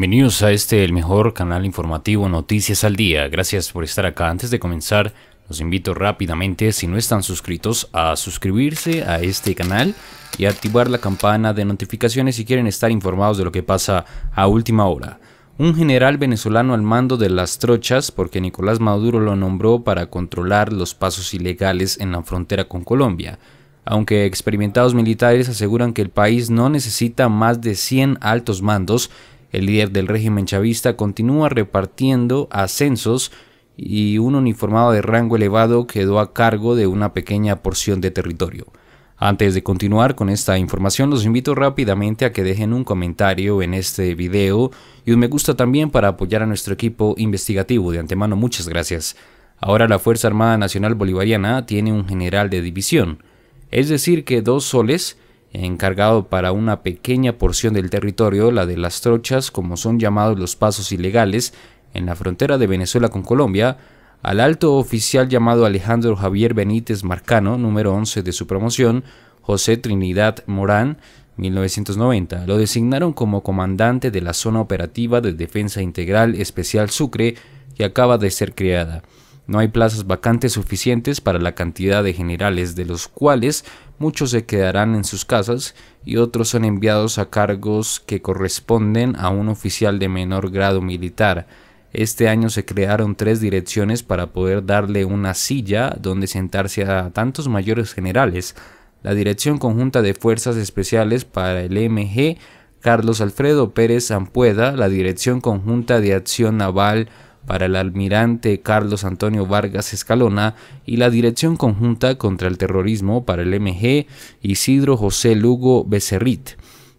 Bienvenidos a este, el mejor canal informativo Noticias al Día. Gracias por estar acá. Antes de comenzar, los invito rápidamente, si no están suscritos, a suscribirse a este canal y activar la campana de notificaciones si quieren estar informados de lo que pasa a última hora. Un general venezolano al mando de las trochas, porque Nicolás Maduro lo nombró para controlar los pasos ilegales en la frontera con Colombia aunque experimentados militares aseguran que el país no necesita más de 100 altos mandos el líder del régimen chavista continúa repartiendo ascensos y un uniformado de rango elevado quedó a cargo de una pequeña porción de territorio. Antes de continuar con esta información, los invito rápidamente a que dejen un comentario en este video y un me gusta también para apoyar a nuestro equipo investigativo. De antemano, muchas gracias. Ahora la Fuerza Armada Nacional Bolivariana tiene un general de división, es decir que dos soles encargado para una pequeña porción del territorio, la de las trochas, como son llamados los pasos ilegales, en la frontera de Venezuela con Colombia, al alto oficial llamado Alejandro Javier Benítez Marcano, número 11 de su promoción, José Trinidad Morán, 1990. Lo designaron como comandante de la Zona Operativa de Defensa Integral Especial Sucre, que acaba de ser creada. No hay plazas vacantes suficientes para la cantidad de generales, de los cuales muchos se quedarán en sus casas y otros son enviados a cargos que corresponden a un oficial de menor grado militar. Este año se crearon tres direcciones para poder darle una silla donde sentarse a tantos mayores generales. La Dirección Conjunta de Fuerzas Especiales para el MG, Carlos Alfredo Pérez Ampueda, la Dirección Conjunta de Acción Naval, para el almirante Carlos Antonio Vargas Escalona y la Dirección Conjunta contra el Terrorismo para el MG Isidro José Lugo Becerrit.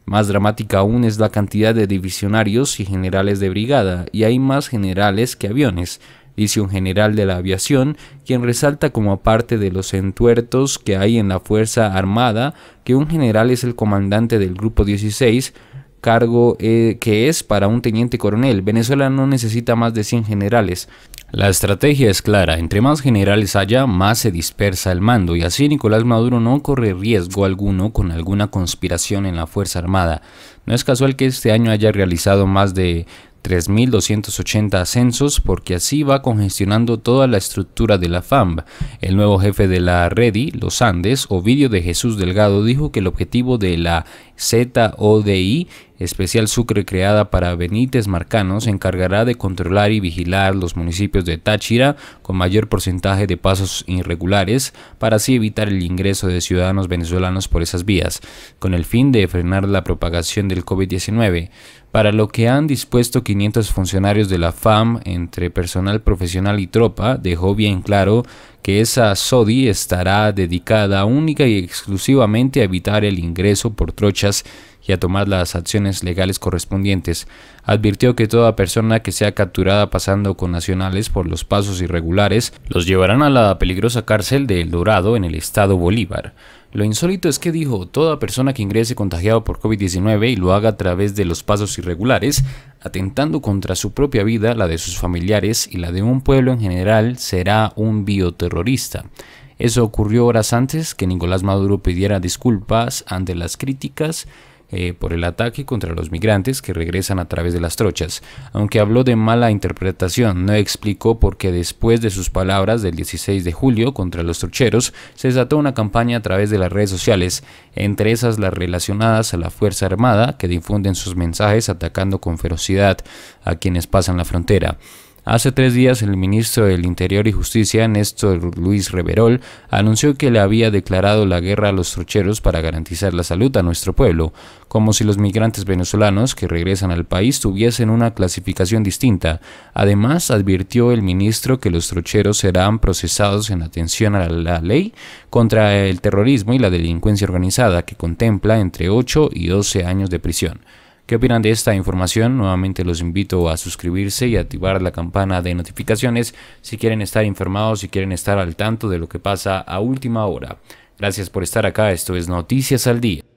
Más dramática aún es la cantidad de divisionarios y generales de brigada, y hay más generales que aviones, dice un general de la aviación, quien resalta como parte de los entuertos que hay en la Fuerza Armada que un general es el comandante del Grupo 16, cargo eh, que es para un teniente coronel. Venezuela no necesita más de 100 generales. La estrategia es clara, entre más generales haya, más se dispersa el mando y así Nicolás Maduro no corre riesgo alguno con alguna conspiración en la Fuerza Armada. No es casual que este año haya realizado más de 3.280 ascensos porque así va congestionando toda la estructura de la FAMB. El nuevo jefe de la REDI, Los Andes, Ovidio de Jesús Delgado, dijo que el objetivo de la ZODI especial Sucre creada para Benítez Marcano se encargará de controlar y vigilar los municipios de Táchira con mayor porcentaje de pasos irregulares para así evitar el ingreso de ciudadanos venezolanos por esas vías, con el fin de frenar la propagación del COVID-19 para lo que han dispuesto 500 funcionarios de la FAM entre personal profesional y tropa, dejó bien claro que esa SODI estará dedicada única y exclusivamente a evitar el ingreso por trochas y a tomar las acciones legales correspondientes. Advirtió que toda persona que sea capturada pasando con nacionales por los pasos irregulares los llevarán a la peligrosa cárcel de El Dorado en el estado Bolívar. Lo insólito es que dijo, toda persona que ingrese contagiado por COVID-19 y lo haga a través de los pasos irregulares, atentando contra su propia vida, la de sus familiares y la de un pueblo en general, será un bioterrorista. Eso ocurrió horas antes que Nicolás Maduro pidiera disculpas ante las críticas eh, por el ataque contra los migrantes que regresan a través de las trochas, aunque habló de mala interpretación, no explicó por qué después de sus palabras del 16 de julio contra los trocheros se desató una campaña a través de las redes sociales, entre esas las relacionadas a la Fuerza Armada que difunden sus mensajes atacando con ferocidad a quienes pasan la frontera. Hace tres días el ministro del Interior y Justicia, Néstor Luis Reverol, anunció que le había declarado la guerra a los trocheros para garantizar la salud a nuestro pueblo, como si los migrantes venezolanos que regresan al país tuviesen una clasificación distinta. Además, advirtió el ministro que los trocheros serán procesados en atención a la ley contra el terrorismo y la delincuencia organizada, que contempla entre 8 y 12 años de prisión. ¿Qué opinan de esta información? Nuevamente los invito a suscribirse y activar la campana de notificaciones si quieren estar informados, si quieren estar al tanto de lo que pasa a última hora. Gracias por estar acá, esto es Noticias al Día.